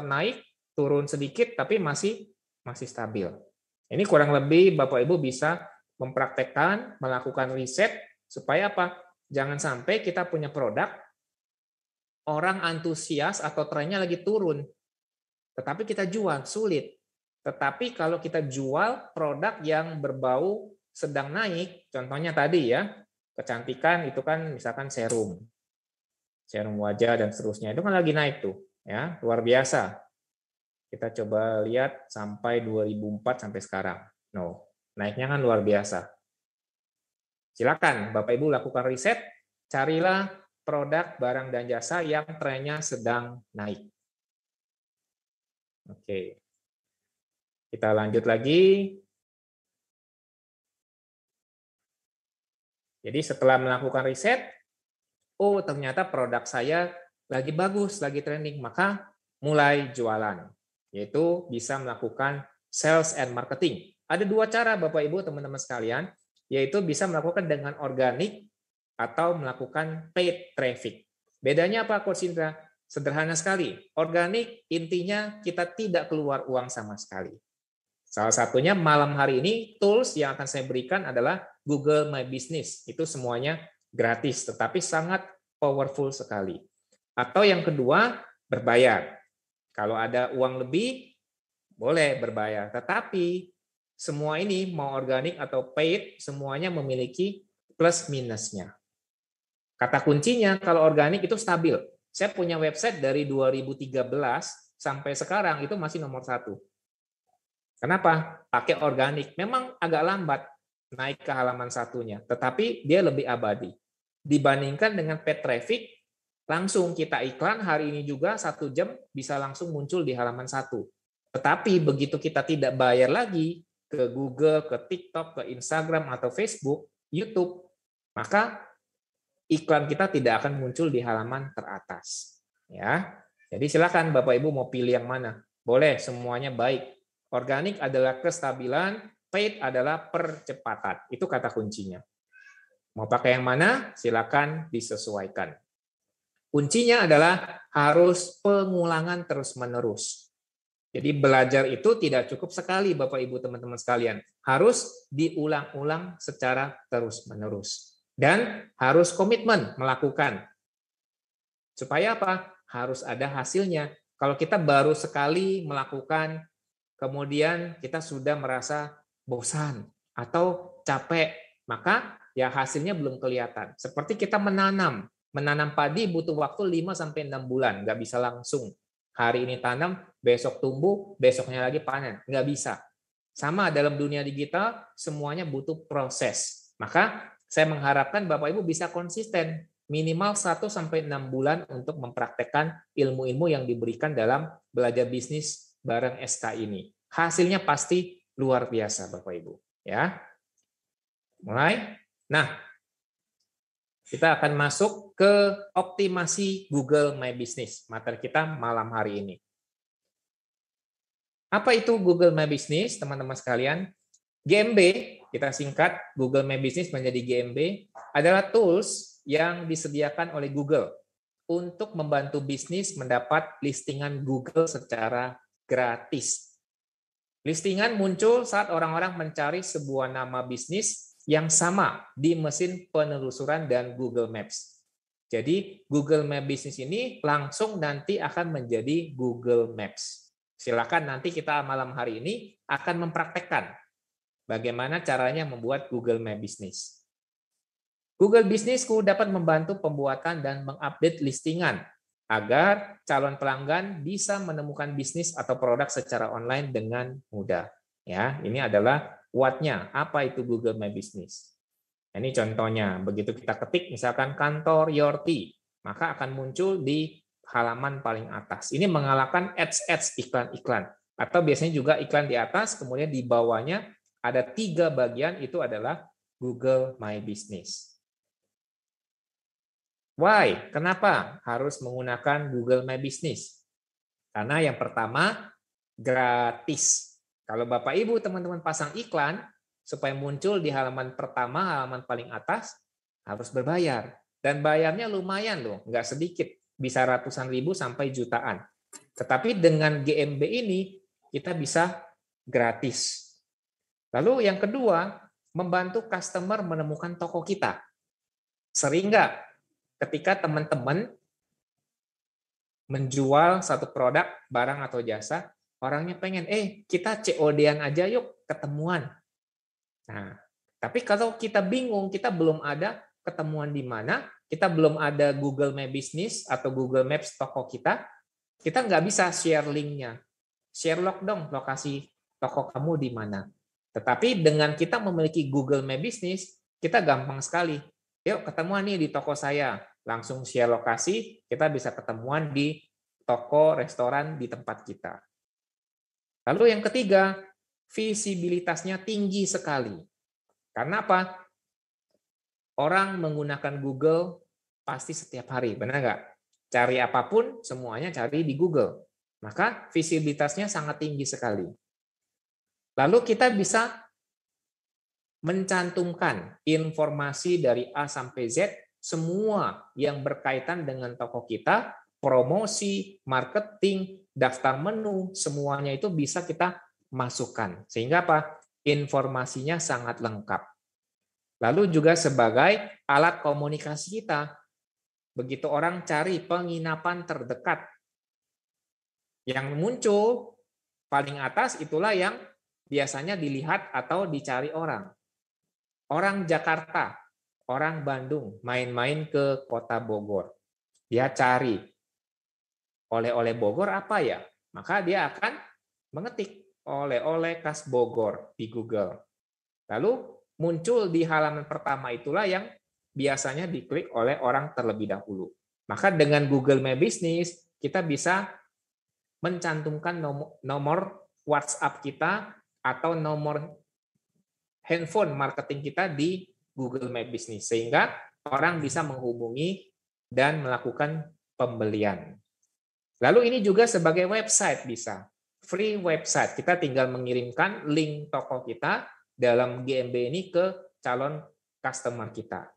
sempat naik, turun sedikit, tapi masih masih stabil. Ini kurang lebih Bapak Ibu bisa mempraktekkan, melakukan riset supaya apa? Jangan sampai kita punya produk orang antusias atau trennya lagi turun. Tetapi kita jual sulit. Tetapi kalau kita jual produk yang berbau sedang naik, contohnya tadi ya, kecantikan itu kan misalkan serum. Serum wajah dan seterusnya itu kan lagi naik tuh ya luar biasa. Kita coba lihat sampai 2004 sampai sekarang. No, naiknya kan luar biasa. Silakan Bapak Ibu lakukan riset, carilah produk, barang dan jasa yang trennya sedang naik. Oke. Kita lanjut lagi. Jadi setelah melakukan riset, oh ternyata produk saya lagi bagus, lagi trending, maka mulai jualan. Yaitu bisa melakukan sales and marketing. Ada dua cara Bapak Ibu, teman-teman sekalian, yaitu bisa melakukan dengan organik atau melakukan paid traffic. Bedanya apa Coach Indra? Sederhana sekali. Organik intinya kita tidak keluar uang sama sekali. Salah satunya malam hari ini tools yang akan saya berikan adalah Google My Business. Itu semuanya gratis tetapi sangat powerful sekali. Atau yang kedua, berbayar. Kalau ada uang lebih, boleh berbayar. Tetapi semua ini mau organik atau paid, semuanya memiliki plus minusnya. Kata kuncinya kalau organik itu stabil. Saya punya website dari 2013 sampai sekarang itu masih nomor satu. Kenapa? Pakai organik. Memang agak lambat naik ke halaman satunya, tetapi dia lebih abadi. Dibandingkan dengan paid traffic Langsung kita iklan hari ini juga satu jam bisa langsung muncul di halaman satu. Tetapi begitu kita tidak bayar lagi ke Google, ke TikTok, ke Instagram atau Facebook, YouTube, maka iklan kita tidak akan muncul di halaman teratas. Ya. Jadi silakan Bapak Ibu mau pilih yang mana. Boleh semuanya baik. Organik adalah kestabilan, paid adalah percepatan. Itu kata kuncinya. Mau pakai yang mana? Silakan disesuaikan. Kuncinya adalah harus pengulangan terus-menerus. Jadi belajar itu tidak cukup sekali Bapak Ibu teman-teman sekalian. Harus diulang-ulang secara terus-menerus. Dan harus komitmen melakukan. Supaya apa? Harus ada hasilnya. Kalau kita baru sekali melakukan, kemudian kita sudah merasa bosan atau capek, maka ya hasilnya belum kelihatan. Seperti kita menanam. Menanam padi butuh waktu 5 sampai 6 bulan, nggak bisa langsung. Hari ini tanam, besok tumbuh, besoknya lagi panen, nggak bisa. Sama dalam dunia digital, semuanya butuh proses. Maka saya mengharapkan Bapak Ibu bisa konsisten minimal 1 sampai 6 bulan untuk mempraktekkan ilmu-ilmu yang diberikan dalam belajar bisnis bareng SK ini. Hasilnya pasti luar biasa Bapak Ibu, ya. Mulai. Nah, kita akan masuk ke optimasi Google My Business, materi kita malam hari ini. Apa itu Google My Business, teman-teman sekalian? GMB, kita singkat Google My Business menjadi GMB, adalah tools yang disediakan oleh Google untuk membantu bisnis mendapat listingan Google secara gratis. Listingan muncul saat orang-orang mencari sebuah nama bisnis yang sama di mesin penelusuran dan Google Maps. Jadi Google Map Business ini langsung nanti akan menjadi Google Maps. Silakan nanti kita malam hari ini akan mempraktekkan bagaimana caranya membuat Google Map Business. Google Business Businessku dapat membantu pembuatan dan mengupdate listingan agar calon pelanggan bisa menemukan bisnis atau produk secara online dengan mudah. Ya, ini adalah what apa itu Google My Business. Nah, ini contohnya, begitu kita ketik misalkan kantor Yorti, maka akan muncul di halaman paling atas. Ini mengalahkan ads-ads iklan-iklan. Atau biasanya juga iklan di atas, kemudian di bawahnya ada tiga bagian, itu adalah Google My Business. Why? Kenapa harus menggunakan Google My Business? Karena yang pertama, gratis kalau Bapak Ibu teman-teman pasang iklan supaya muncul di halaman pertama, halaman paling atas harus berbayar. Dan bayarnya lumayan loh, nggak sedikit, bisa ratusan ribu sampai jutaan. Tetapi dengan GMB ini kita bisa gratis. Lalu yang kedua, membantu customer menemukan toko kita. Sering nggak ketika teman-teman menjual satu produk, barang atau jasa, orangnya pengen, eh kita COD-an aja yuk ketemuan. Nah, tapi kalau kita bingung, kita belum ada ketemuan di mana, kita belum ada Google My Business atau Google Maps toko kita, kita nggak bisa share linknya. Share lock dong lokasi toko kamu di mana. Tetapi dengan kita memiliki Google My Business, kita gampang sekali. Yuk ketemuan nih di toko saya. Langsung share lokasi, kita bisa ketemuan di toko, restoran, di tempat kita. Lalu yang ketiga, visibilitasnya tinggi sekali. Karena apa? Orang menggunakan Google pasti setiap hari, benar nggak? Cari apapun, semuanya cari di Google. Maka visibilitasnya sangat tinggi sekali. Lalu kita bisa mencantumkan informasi dari A sampai Z, semua yang berkaitan dengan toko kita, promosi, marketing, daftar menu, semuanya itu bisa kita masukkan. Sehingga apa? Informasinya sangat lengkap. Lalu juga sebagai alat komunikasi kita. Begitu orang cari penginapan terdekat. Yang muncul paling atas itulah yang biasanya dilihat atau dicari orang. Orang Jakarta, orang Bandung main-main ke kota Bogor. Dia cari oleh-oleh Bogor apa ya? Maka dia akan mengetik oleh-oleh khas Bogor di Google. Lalu muncul di halaman pertama itulah yang biasanya diklik oleh orang terlebih dahulu. Maka dengan Google My Business kita bisa mencantumkan nomor, WhatsApp kita atau nomor handphone marketing kita di Google My Business sehingga orang bisa menghubungi dan melakukan pembelian. Lalu ini juga sebagai website bisa. Free website. Kita tinggal mengirimkan link toko kita dalam GMB ini ke calon customer kita.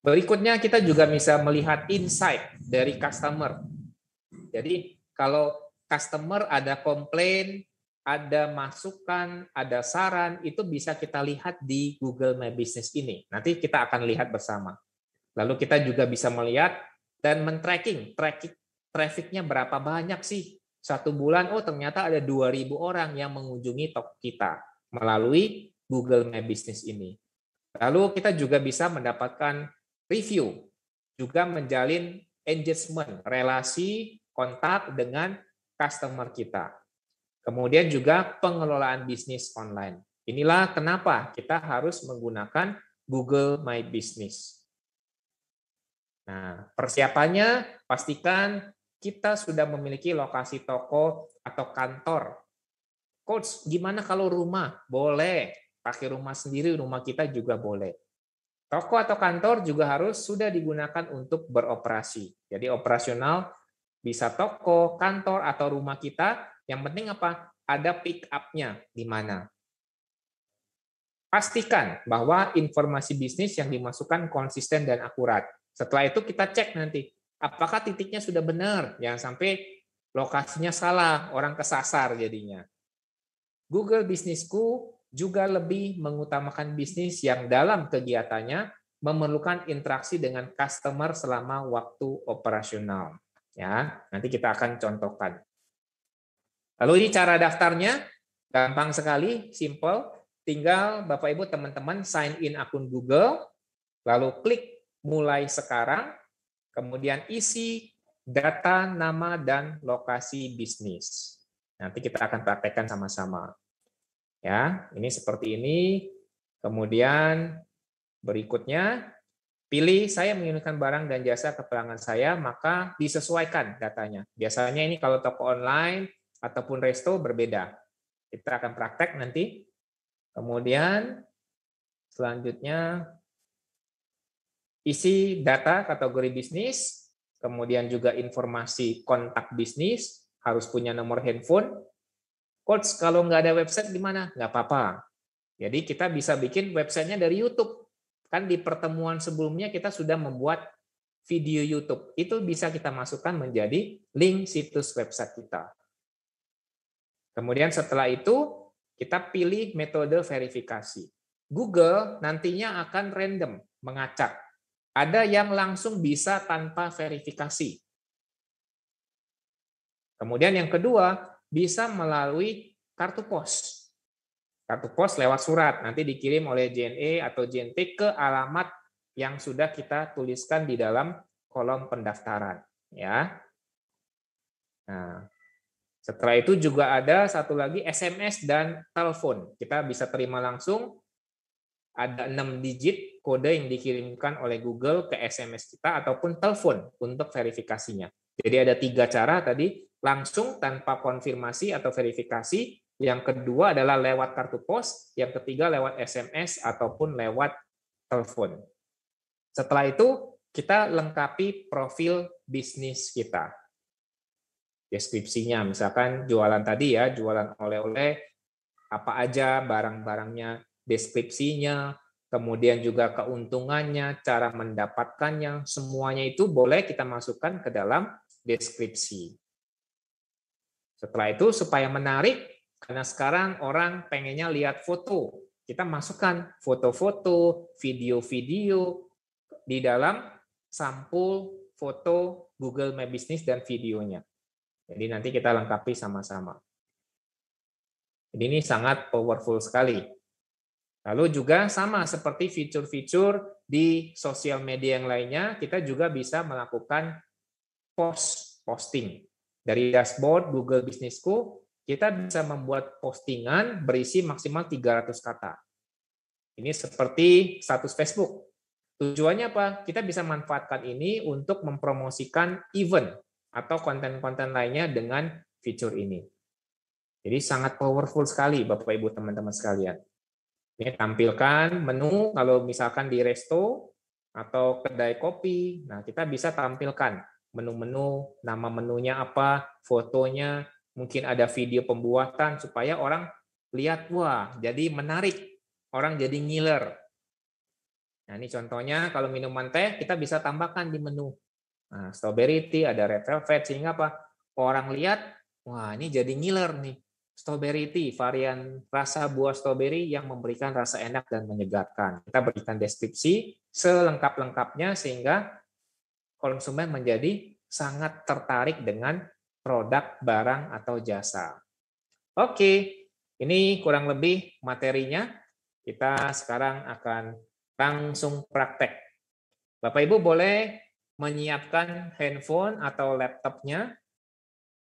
Berikutnya kita juga bisa melihat insight dari customer. Jadi kalau customer ada komplain, ada masukan, ada saran, itu bisa kita lihat di Google My Business ini. Nanti kita akan lihat bersama. Lalu kita juga bisa melihat dan men-tracking tracking trafficnya berapa banyak sih? Satu bulan, oh ternyata ada 2.000 orang yang mengunjungi toko kita melalui Google My Business ini. Lalu kita juga bisa mendapatkan review, juga menjalin engagement, relasi, kontak dengan customer kita. Kemudian juga pengelolaan bisnis online. Inilah kenapa kita harus menggunakan Google My Business. Nah, persiapannya pastikan kita sudah memiliki lokasi toko atau kantor. Coach, gimana kalau rumah? Boleh. Pakai rumah sendiri, rumah kita juga boleh. Toko atau kantor juga harus sudah digunakan untuk beroperasi. Jadi operasional bisa toko, kantor, atau rumah kita. Yang penting apa? Ada pick up-nya di mana. Pastikan bahwa informasi bisnis yang dimasukkan konsisten dan akurat. Setelah itu kita cek nanti apakah titiknya sudah benar jangan ya, sampai lokasinya salah orang kesasar jadinya Google Business juga lebih mengutamakan bisnis yang dalam kegiatannya memerlukan interaksi dengan customer selama waktu operasional ya nanti kita akan contohkan lalu ini cara daftarnya gampang sekali simple tinggal Bapak Ibu teman-teman sign in akun Google lalu klik mulai sekarang kemudian isi, data, nama, dan lokasi bisnis. Nanti kita akan praktekkan sama-sama. Ya, ini seperti ini. Kemudian berikutnya, pilih saya mengirimkan barang dan jasa pelanggan saya, maka disesuaikan datanya. Biasanya ini kalau toko online ataupun resto berbeda. Kita akan praktek nanti. Kemudian selanjutnya isi data kategori bisnis, kemudian juga informasi kontak bisnis, harus punya nomor handphone. Coach, kalau nggak ada website di mana Nggak apa-apa. Jadi kita bisa bikin websitenya dari YouTube. Kan di pertemuan sebelumnya kita sudah membuat video YouTube. Itu bisa kita masukkan menjadi link situs website kita. Kemudian setelah itu kita pilih metode verifikasi. Google nantinya akan random mengacak ada yang langsung bisa tanpa verifikasi. Kemudian yang kedua, bisa melalui kartu pos. Kartu pos lewat surat, nanti dikirim oleh JNE atau JNT ke alamat yang sudah kita tuliskan di dalam kolom pendaftaran. Ya. Nah, setelah itu juga ada satu lagi SMS dan telepon. Kita bisa terima langsung, ada 6 digit kode yang dikirimkan oleh Google ke SMS kita ataupun telepon untuk verifikasinya. Jadi ada tiga cara tadi, langsung tanpa konfirmasi atau verifikasi, yang kedua adalah lewat kartu pos, yang ketiga lewat SMS ataupun lewat telepon. Setelah itu, kita lengkapi profil bisnis kita. Deskripsinya, misalkan jualan tadi ya, jualan oleh-oleh, apa aja barang-barangnya, deskripsinya, kemudian juga keuntungannya, cara mendapatkannya, semuanya itu boleh kita masukkan ke dalam deskripsi. Setelah itu supaya menarik, karena sekarang orang pengennya lihat foto, kita masukkan foto-foto, video-video di dalam sampul foto Google My Business dan videonya. Jadi nanti kita lengkapi sama-sama. Jadi ini sangat powerful sekali Lalu juga sama seperti fitur-fitur di sosial media yang lainnya, kita juga bisa melakukan post posting. Dari dashboard Google Business kita bisa membuat postingan berisi maksimal 300 kata. Ini seperti status Facebook. Tujuannya apa? Kita bisa manfaatkan ini untuk mempromosikan event atau konten-konten lainnya dengan fitur ini. Jadi sangat powerful sekali Bapak Ibu teman-teman sekalian. Ini ya, tampilkan menu kalau misalkan di resto atau kedai kopi. Nah, kita bisa tampilkan menu-menu, nama menunya apa, fotonya, mungkin ada video pembuatan supaya orang lihat wah, jadi menarik. Orang jadi ngiler. Nah, ini contohnya kalau minuman teh kita bisa tambahkan di menu. Nah, strawberry tea, ada red velvet sehingga apa? Orang lihat, wah ini jadi ngiler nih strawberry tea, varian rasa buah strawberry yang memberikan rasa enak dan menyegarkan. Kita berikan deskripsi selengkap-lengkapnya sehingga konsumen menjadi sangat tertarik dengan produk, barang, atau jasa. Oke, ini kurang lebih materinya. Kita sekarang akan langsung praktek. Bapak Ibu boleh menyiapkan handphone atau laptopnya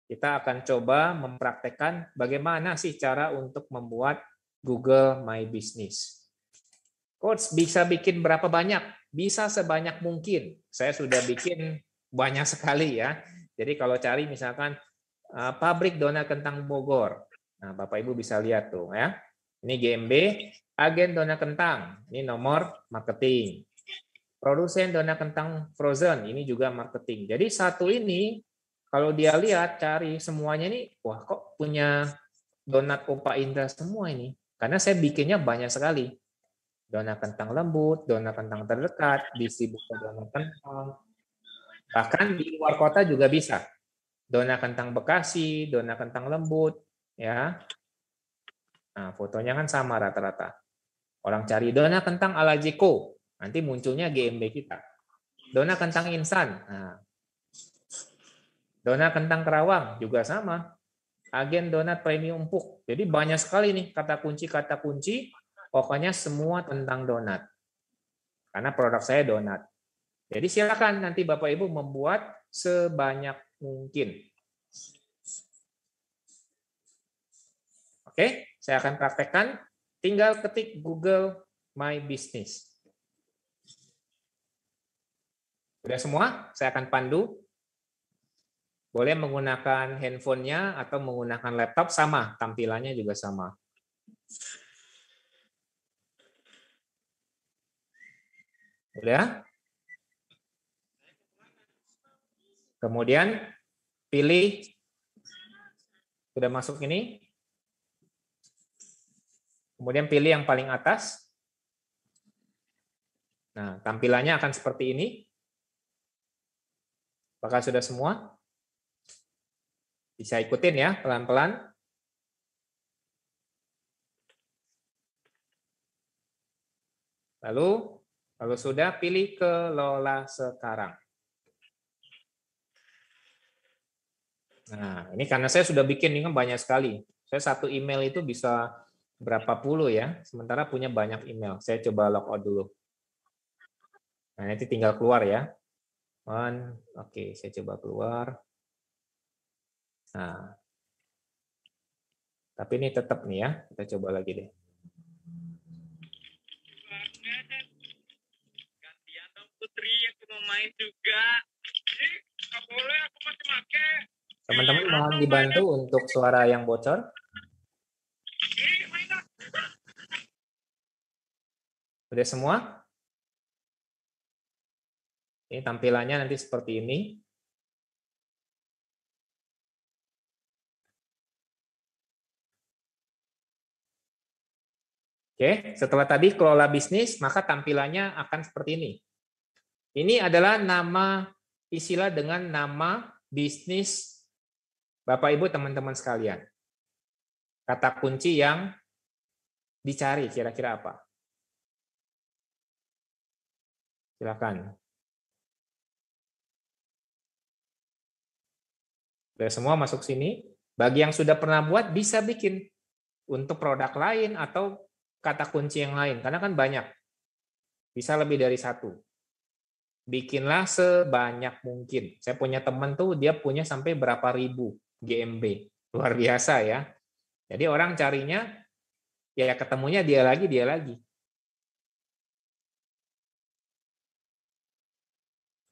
kita akan coba mempraktekkan bagaimana sih cara untuk membuat Google My Business. Coach, bisa bikin berapa banyak? Bisa sebanyak mungkin. Saya sudah bikin banyak sekali ya. Jadi kalau cari misalkan eh, pabrik donat kentang Bogor. Nah, Bapak Ibu bisa lihat tuh ya. Ini GMB, agen donat kentang. Ini nomor marketing. Produsen donat kentang frozen, ini juga marketing. Jadi satu ini kalau dia lihat, cari semuanya ini, wah kok punya donat Opa Indra semua ini. Karena saya bikinnya banyak sekali. Donat kentang lembut, donat kentang terdekat, bisi buka donat kentang. Bahkan di luar kota juga bisa. Donat kentang Bekasi, donat kentang lembut, ya. Nah, fotonya kan sama rata-rata. Orang cari donat kentang ala Jeko, nanti munculnya GMB kita. donat kentang insan. Nah, Donat kentang Kerawang juga sama. Agen donat premium empuk. Jadi banyak sekali nih kata kunci kata kunci. Pokoknya semua tentang donat. Karena produk saya donat. Jadi silakan nanti Bapak Ibu membuat sebanyak mungkin. Oke, saya akan praktekkan. Tinggal ketik Google My Business. Sudah semua? Saya akan pandu boleh menggunakan handphonenya atau menggunakan laptop sama, tampilannya juga sama. Udah? Kemudian pilih sudah masuk ini. Kemudian pilih yang paling atas. Nah, tampilannya akan seperti ini. Apakah sudah semua? Bisa ikutin ya pelan-pelan. Lalu, kalau sudah pilih kelola sekarang. Nah, ini karena saya sudah bikin ini banyak sekali. Saya satu email itu bisa berapa puluh ya. Sementara punya banyak email. Saya coba logout dulu. Nah, nanti tinggal keluar ya. One, oke, okay, saya coba keluar. Nah, tapi ini tetap nih ya, kita coba lagi deh. Teman-teman mohon dibantu untuk suara yang bocor. Udah semua? Ini tampilannya nanti seperti ini. Oke, setelah tadi kelola bisnis, maka tampilannya akan seperti ini. Ini adalah nama istilah dengan nama bisnis Bapak Ibu teman-teman sekalian. Kata kunci yang dicari kira-kira apa? Silakan. Sudah semua masuk sini. Bagi yang sudah pernah buat bisa bikin untuk produk lain atau kata kunci yang lain karena kan banyak bisa lebih dari satu bikinlah sebanyak mungkin saya punya teman tuh dia punya sampai berapa ribu GMB luar biasa ya jadi orang carinya ya ketemunya dia lagi dia lagi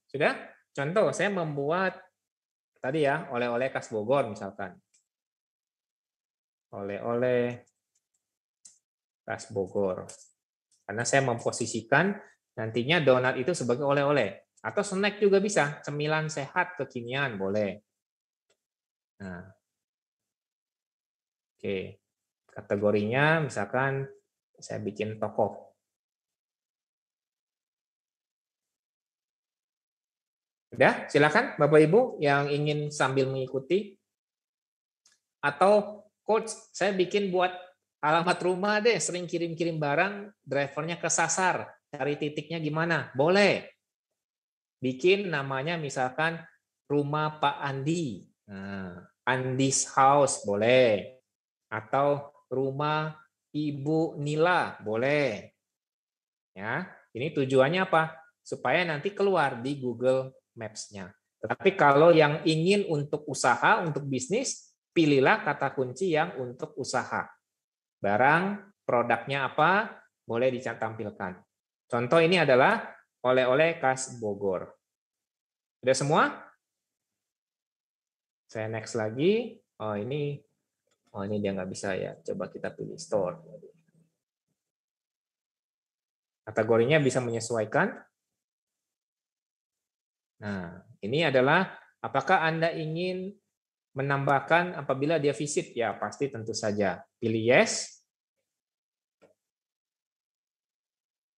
sudah contoh saya membuat tadi ya oleh-oleh khas Bogor misalkan oleh-oleh khas Bogor. Karena saya memposisikan nantinya donat itu sebagai oleh-oleh atau snack juga bisa, cemilan sehat kekinian boleh. Nah. Oke. Kategorinya misalkan saya bikin toko. Udah, silakan Bapak Ibu yang ingin sambil mengikuti atau coach saya bikin buat alamat rumah deh, sering kirim-kirim barang, drivernya kesasar, cari titiknya gimana? Boleh. Bikin namanya misalkan rumah Pak Andi. Nah, Andi's House boleh. Atau rumah Ibu Nila boleh. Ya, ini tujuannya apa? Supaya nanti keluar di Google Maps-nya. Tetapi kalau yang ingin untuk usaha, untuk bisnis, pilihlah kata kunci yang untuk usaha barang, produknya apa, boleh ditampilkan. Contoh ini adalah oleh-oleh khas Bogor. Sudah semua? Saya next lagi. Oh ini, oh ini dia nggak bisa ya. Coba kita pilih store. Kategorinya bisa menyesuaikan. Nah, ini adalah apakah Anda ingin menambahkan apabila dia visit ya pasti tentu saja pilih yes.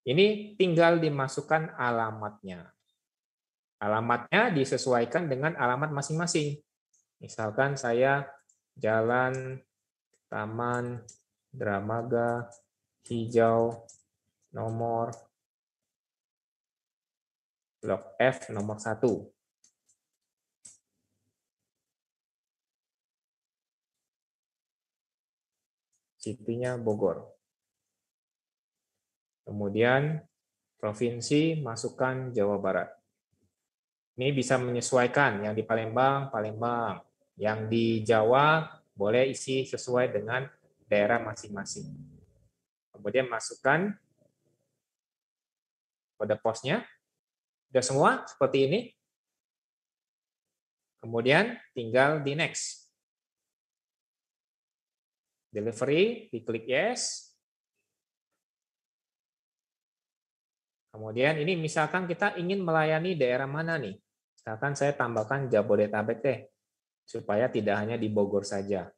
Ini tinggal dimasukkan alamatnya. Alamatnya disesuaikan dengan alamat masing-masing. Misalkan saya Jalan Taman Dramaga Hijau nomor blok F nomor 1. CP-nya Bogor. Kemudian provinsi masukkan Jawa Barat. Ini bisa menyesuaikan yang di Palembang, Palembang. Yang di Jawa boleh isi sesuai dengan daerah masing-masing. Kemudian masukkan kode posnya. Sudah semua seperti ini. Kemudian tinggal di next delivery, diklik yes. Kemudian ini misalkan kita ingin melayani daerah mana nih? Misalkan saya tambahkan Jabodetabek deh, supaya tidak hanya di Bogor saja.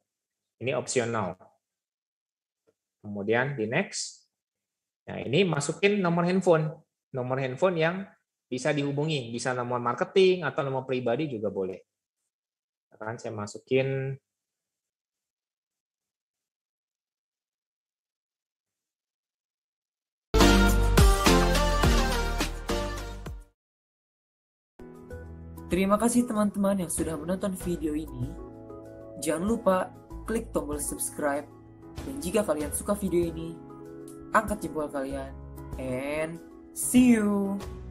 Ini opsional. Kemudian di next. Nah ini masukin nomor handphone. Nomor handphone yang bisa dihubungi. Bisa nomor marketing atau nomor pribadi juga boleh. Sekarang saya masukin Terima kasih teman-teman yang sudah menonton video ini. Jangan lupa klik tombol subscribe. Dan jika kalian suka video ini, angkat jempol kalian. And see you!